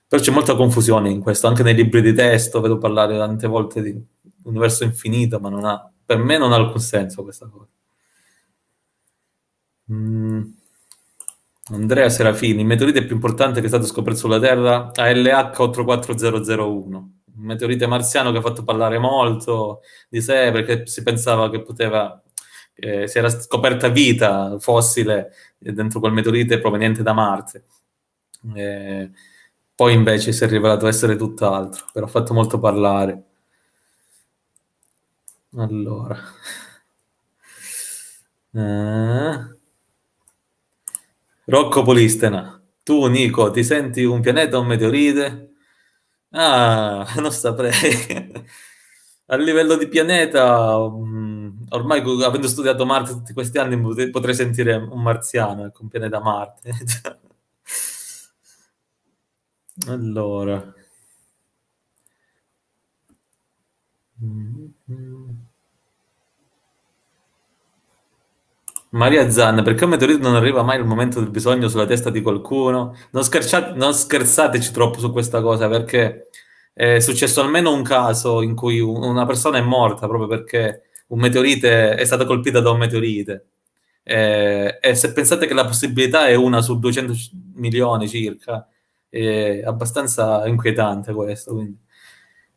Però c'è molta confusione in questo, anche nei libri di testo vedo parlare tante volte di universo infinito, ma non ha per me non ha alcun senso questa cosa. Mm. Andrea Serafini, il meteorite più importante che è stato scoperto sulla Terra, ALH84001, un meteorite marziano che ha fatto parlare molto di sé perché si pensava che poteva, eh, si era scoperta vita fossile dentro quel meteorite proveniente da Marte. Eh, poi invece si è rivelato essere tutt'altro, però ha fatto molto parlare. Allora. Eh. Rocco Polistena, tu Nico, ti senti un pianeta o un meteorite? Ah, non saprei. A livello di pianeta, mm, ormai avendo studiato Marte tutti questi anni, potrei sentire un marziano, ecco, un pianeta Marte. allora. Mm-hmm. Maria Zanna, perché un meteorite non arriva mai al momento del bisogno sulla testa di qualcuno? Non, non scherzateci troppo su questa cosa perché eh, è successo almeno un caso in cui una persona è morta proprio perché un meteorite è stata colpita da un meteorite. Eh, e se pensate che la possibilità è una su 200 milioni circa, è abbastanza inquietante questo.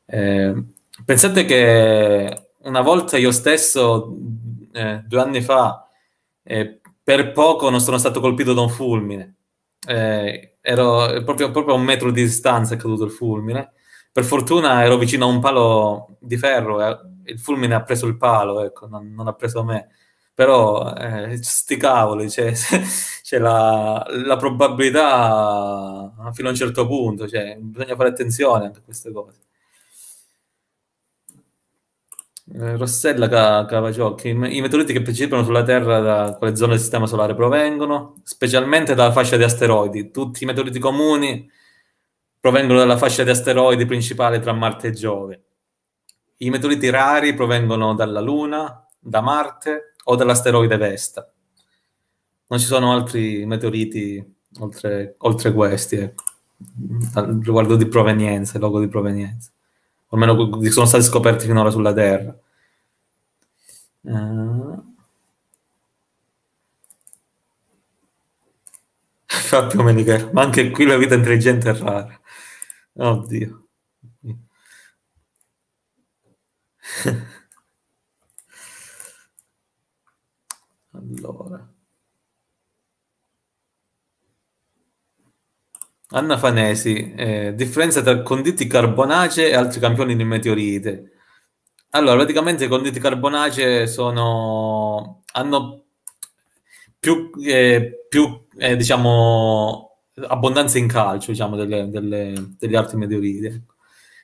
Eh, pensate che una volta io stesso, eh, due anni fa, eh, per poco non sono stato colpito da un fulmine. Eh, ero proprio, proprio, a un metro di distanza è caduto il fulmine. Per fortuna ero vicino a un palo di ferro e il fulmine ha preso il palo, ecco, non, non ha preso me. Però, eh, sti cavoli, c'è, cioè, c'è cioè la, la, probabilità fino a un certo punto, cioè, bisogna fare attenzione a queste cose. Eh, Rossella Cavaciocchi, i meteoriti che precipitano sulla Terra da quale zona del Sistema Solare provengono? Specialmente dalla fascia di asteroidi. Tutti i meteoriti comuni provengono dalla fascia di asteroidi principale tra Marte e Giove. I meteoriti rari provengono dalla Luna, da Marte o dall'asteroide Vesta. Non ci sono altri meteoriti oltre, oltre questi, ecco. riguardo di provenienza, luogo di provenienza o almeno sono stati scoperti finora sulla Terra. Uh... Fabio Menichello, ma anche qui la vita intelligente è rara. Oddio. allora. Anna Fanesi, eh, differenza tra conditi carbonacee e altri campioni di meteorite. Allora, praticamente i conditi carbonacee sono, hanno più, eh, più eh, diciamo, abbondanza in calcio diciamo, delle, delle, delle altre meteorite.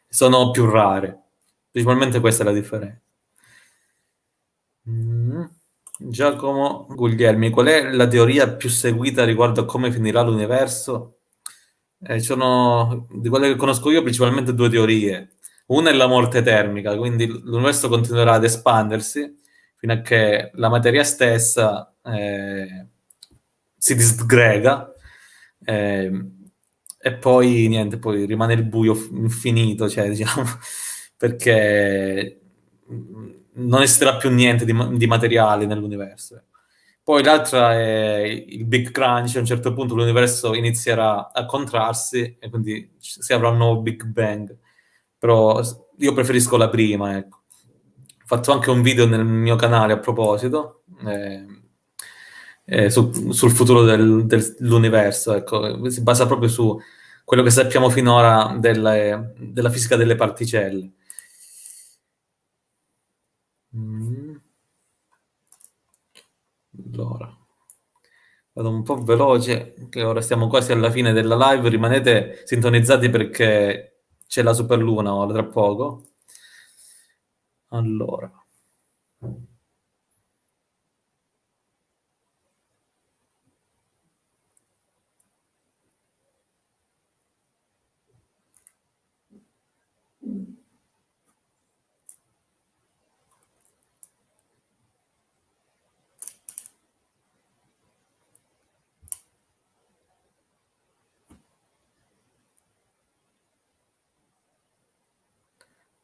Sono più rare. Principalmente questa è la differenza. Mm. Giacomo Guglielmi, qual è la teoria più seguita riguardo a come finirà l'universo? eh, sono, di quelle che conosco io, principalmente due teorie. Una è la morte termica, quindi l'universo continuerà ad espandersi fino a che la materia stessa eh, si disgrega eh, e poi niente, poi rimane il buio infinito, cioè, diciamo, perché mm, non esisterà più niente di, di materiale nell'universo. Poi l'altra è il Big Crunch, a un certo punto l'universo inizierà a contrarsi e quindi si avrà un nuovo Big Bang. Però io preferisco la prima, ecco. Ho fatto anche un video nel mio canale a proposito, eh, eh, su, sul futuro del, dell'universo, ecco. Si basa proprio su quello che sappiamo finora delle, della fisica delle particelle. Mm. Allora, vado un po' veloce, che ora siamo quasi alla fine della live, rimanete sintonizzati perché c'è la superluna ora tra poco. Allora.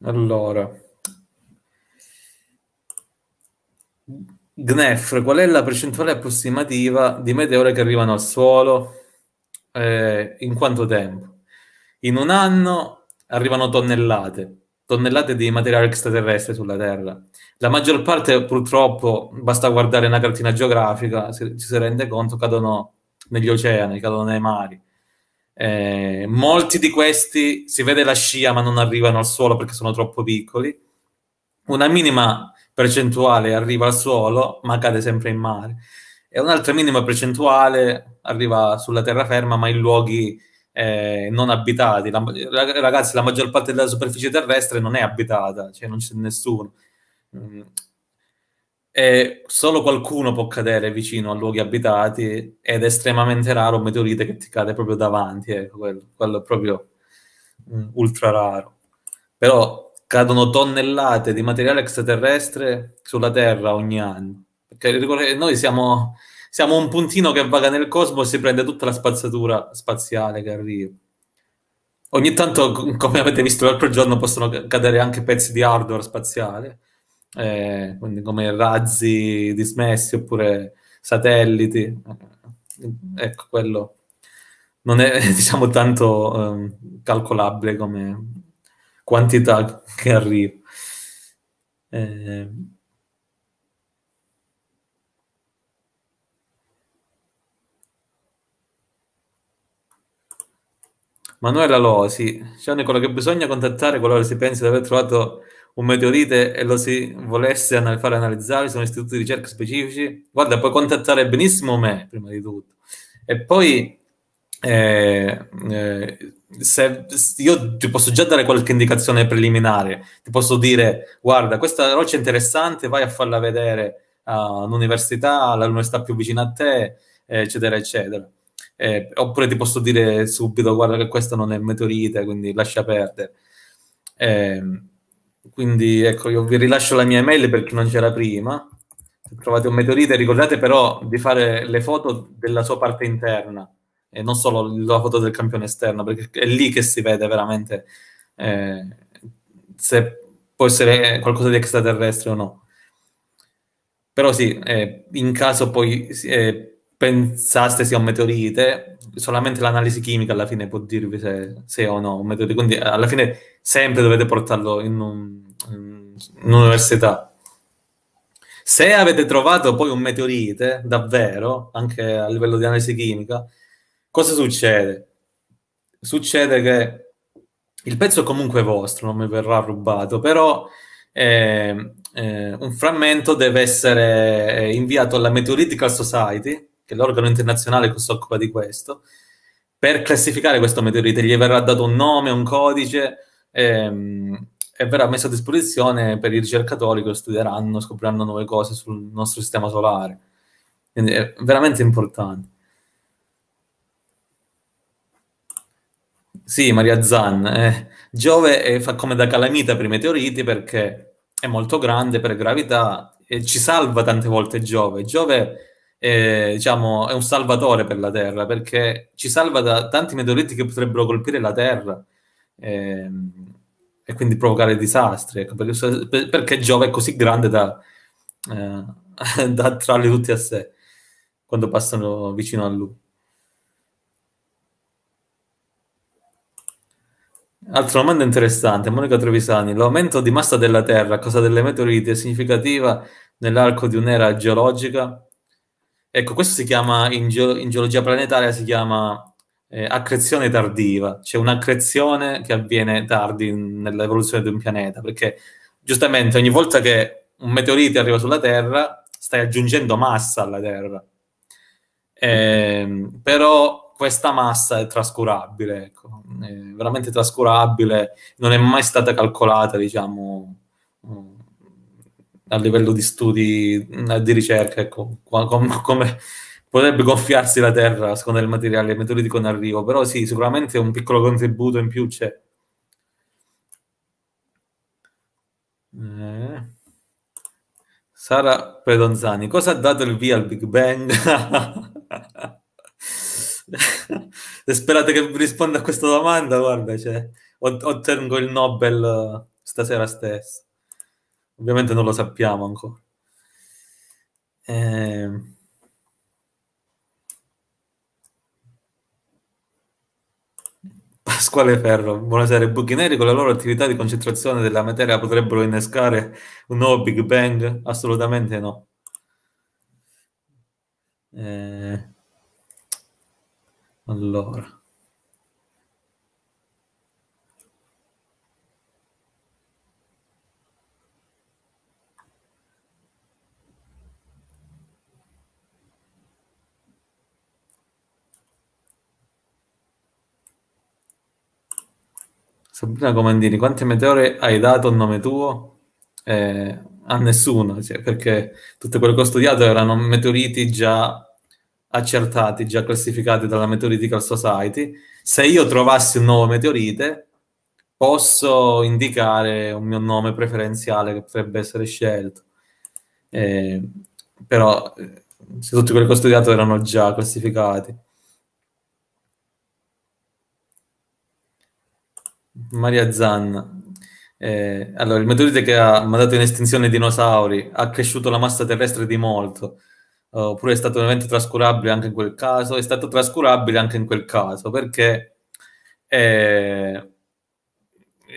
Allora, Gnef, qual è la percentuale approssimativa di meteore che arrivano al suolo? Eh, in quanto tempo? In un anno arrivano tonnellate, tonnellate di materiale extraterrestre sulla Terra. La maggior parte, purtroppo, basta guardare una cartina geografica, ci si rende conto, cadono negli oceani, cadono nei mari. Eh, molti di questi si vede la scia ma non arrivano al suolo perché sono troppo piccoli. Una minima percentuale arriva al suolo ma cade sempre in mare. E un'altra minima percentuale arriva sulla terraferma ma in luoghi eh, non abitati. La, ragazzi, la maggior parte della superficie terrestre non è abitata, cioè non c'è nessuno. Mm, e solo qualcuno può cadere vicino a luoghi abitati ed è estremamente raro un meteorite che ti cade proprio davanti, ecco, quello, quello è proprio um, ultra raro. Però cadono tonnellate di materiale extraterrestre sulla Terra ogni anno, perché noi siamo, siamo un puntino che vaga nel cosmo e si prende tutta la spazzatura spaziale che arriva. Ogni tanto, come avete visto l'altro giorno, possono cadere anche pezzi di hardware spaziale eh, quindi come razzi dismessi oppure satelliti. Ecco, quello non è diciamo tanto eh, calcolabile come quantità che arriva. Eh, Manuela Losi, c'è Nicola che bisogna contattare qualora si pensi di aver trovato un meteorite e lo si volesse fare analizzare, sono istituti di ricerca specifici. Guarda, puoi contattare benissimo me, prima di tutto. E poi, eh, eh, se, io ti posso già dare qualche indicazione preliminare, ti posso dire, guarda, questa roccia è interessante, vai a farla vedere all'università, all'università più vicina a te, eccetera, eccetera. Eh, oppure ti posso dire subito, guarda che questo non è meteorite, quindi lascia perdere. Eh, quindi ecco, io vi rilascio la mia email per chi non c'era prima. Se trovate un meteorite, ricordate però di fare le foto della sua parte interna e non solo la foto del campione esterno, perché è lì che si vede veramente eh, se può essere qualcosa di extraterrestre o no. Però sì, eh, in caso poi eh, pensaste sia un meteorite, solamente l'analisi chimica alla fine può dirvi se, se o no un meteorite, quindi eh, alla fine sempre dovete portarlo in, un, in un'università. Se avete trovato poi un meteorite, davvero, anche a livello di analisi chimica, cosa succede? Succede che il pezzo è comunque vostro, non mi verrà rubato, però eh, eh, un frammento deve essere eh, inviato alla Meteoritical Society, che è l'organo internazionale che si occupa di questo, per classificare questo meteorite gli verrà dato un nome, un codice ehm, e verrà messo a disposizione per i ricercatori che lo studieranno, scopriranno nuove cose sul nostro sistema solare. Quindi è veramente importante. Sì, Maria Zan. Eh, Giove eh, fa come da calamita per i meteoriti perché è molto grande per gravità e ci salva tante volte Giove. Giove eh, diciamo, è un salvatore per la Terra perché ci salva da tanti meteoriti che potrebbero colpire la Terra eh, e quindi provocare disastri. Ecco, perché, perché, Giove è così grande da, eh, da attrarli tutti a sé quando passano vicino a lui. Altra domanda interessante, Monica Trevisani. L'aumento di massa della Terra a causa delle meteorite è significativa nell'arco di un'era geologica? Ecco, questo si chiama, in, ge- in geologia planetaria, si chiama eh, accrezione tardiva, c'è un'accrezione che avviene tardi in, nell'evoluzione di un pianeta, perché giustamente ogni volta che un meteorite arriva sulla Terra, stai aggiungendo massa alla Terra. Eh, però questa massa è trascurabile, ecco, è veramente trascurabile, non è mai stata calcolata, diciamo, a livello di studi, di ricerca, ecco, come, come potrebbe gonfiarsi la Terra a seconda del materiale meteoritico in arrivo, però sì, sicuramente un piccolo contributo in più c'è. Eh. Sara Pedonzani, cosa ha dato il via al Big Bang? Se sperate che risponda a questa domanda, guarda, cioè, ottengo il Nobel eh, stasera stessa. Ovviamente non lo sappiamo ancora. Eh... Pasquale Ferro, buonasera. I buchi neri con la loro attività di concentrazione della materia potrebbero innescare un nuovo Big Bang? Assolutamente no. Eh... Allora. Sabrina Comandini, quante meteore hai dato a nome tuo? Eh, a nessuno, cioè, perché tutto quello che ho studiato erano meteoriti già accertati, già classificati dalla Meteoritical Society. Se io trovassi un nuovo meteorite, posso indicare un mio nome preferenziale che potrebbe essere scelto. Eh, però eh, se tutti quelli che ho studiato erano già classificati. Maria Zanna. Eh, allora, il meteorite che ha mandato in estinzione i dinosauri ha cresciuto la massa terrestre di molto, eh, oppure è stato un evento trascurabile anche in quel caso, è stato trascurabile anche in quel caso, perché eh,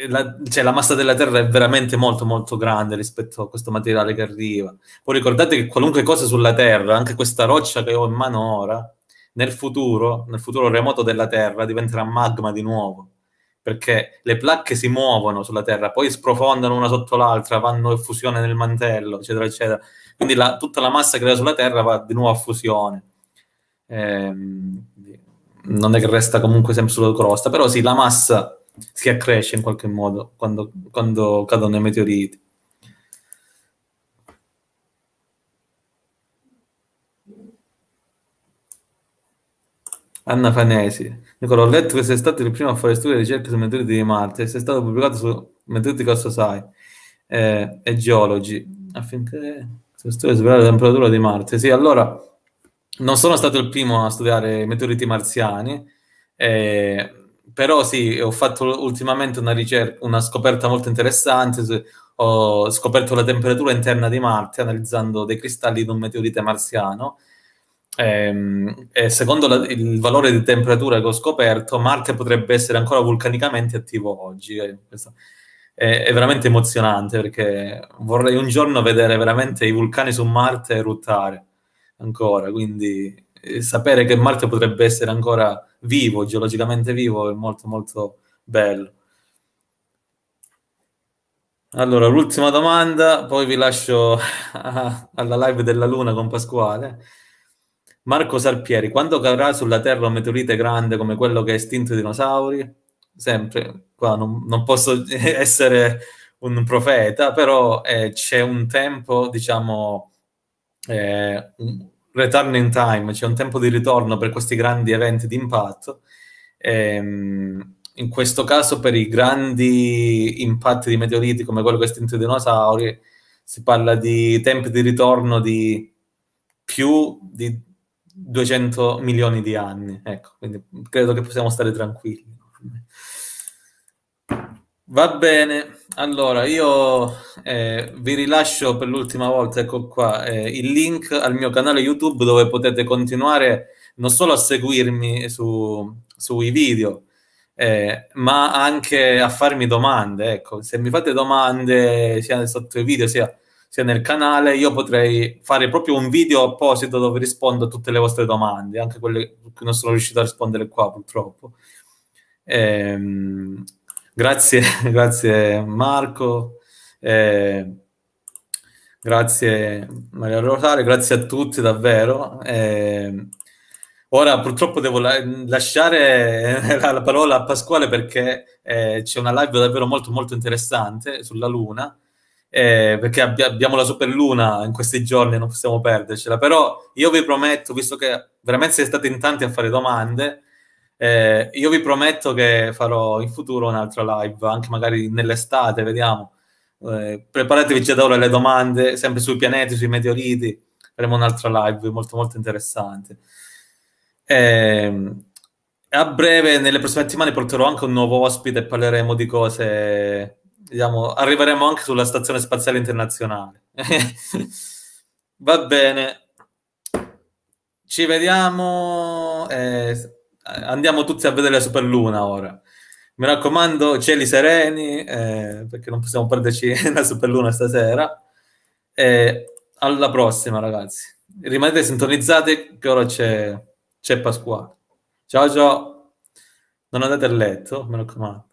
la, cioè, la, massa della Terra è veramente molto molto grande rispetto a questo materiale che arriva. Poi ricordate che qualunque cosa sulla Terra, anche questa roccia che ho in mano ora, nel futuro, nel futuro remoto della Terra, diventerà magma di nuovo perché le placche si muovono sulla Terra, poi sprofondano una sotto l'altra, vanno a fusione nel mantello, eccetera, eccetera. Quindi la, tutta la massa creata sulla Terra va di nuovo a fusione. Eh, non è che resta comunque sempre sulla crosta, però sì, la massa si accresce in qualche modo quando, quando cadono i meteoriti. Anna Fanesi. Nicola, ho letto che sei stato il primo a fare studi di ricerca sui meteoriti di Marte, sei stato pubblicato su Meteoritical Society eh, e Geology, affinché si studi la temperatura di Marte. Sì, allora, non sono stato il primo a studiare i meteoriti marziani, eh, però sì, ho fatto ultimamente una, ricerca, una scoperta molto interessante. ho scoperto la temperatura interna di Marte analizzando dei cristalli di un meteorite marziano ehm, secondo la, il valore di temperatura che ho scoperto, Marte potrebbe essere ancora vulcanicamente attivo oggi. Eh, è, è, veramente emozionante perché vorrei un giorno vedere veramente i vulcani su Marte eruttare ancora, quindi eh, sapere che Marte potrebbe essere ancora vivo, geologicamente vivo, è molto molto bello. Allora, l'ultima domanda, poi vi lascio alla live della Luna con Pasquale. Marco Sarpieri, quando cadrà sulla Terra un meteorite grande come quello che ha estinto i dinosauri? Sempre, qua non, non posso essere un profeta, però eh, c'è un tempo, diciamo, eh, return in time, c'è un tempo di ritorno per questi grandi eventi di impatto. Ehm, in questo caso per i grandi impatti di meteoriti come quello che ha estinto i dinosauri si parla di tempi di ritorno di più di 200 milioni di anni. Ecco, quindi credo che possiamo stare tranquilli. Va bene, allora io eh, vi rilascio per l'ultima volta, ecco qua, eh, il link al mio canale YouTube dove potete continuare non solo a seguirmi su, sui video, eh, ma anche a farmi domande. Ecco, se mi fate domande sia sotto i video sia sia nel canale, io potrei fare proprio un video apposito dove rispondo a tutte le vostre domande, anche quelle che non sono riuscito a rispondere qua purtroppo. Ehm, grazie, grazie Marco, eh, grazie Maria Rosario, grazie a tutti davvero. Eh, Ora purtroppo devo lasciare la parola a Pasquale perché eh, c'è una live davvero molto molto interessante sulla Luna eh, perché abbi- abbiamo la superluna in questi giorni, non possiamo perdercela, però io vi prometto, visto che veramente siete stati in tanti a fare domande, eh, io vi prometto che farò in futuro un'altra live, anche magari nell'estate, vediamo. Eh, preparatevi già da ora le domande, sempre sui pianeti, sui meteoriti, faremo un'altra live molto molto interessante. Ehm, a breve, nelle prossime settimane, porterò anche un nuovo ospite e parleremo di cose diciamo, arriveremo anche sulla Stazione Spaziale Internazionale. Va bene, ci vediamo. Eh, andiamo tutti a vedere la Superluna ora. Mi raccomando, cieli sereni, eh, perché non possiamo perderci la Superluna stasera. E alla prossima, ragazzi. Rimanete sintonizzati che ora c'è, c'è Pasquale. Ciao ciao. Non andate a letto, mi raccomando.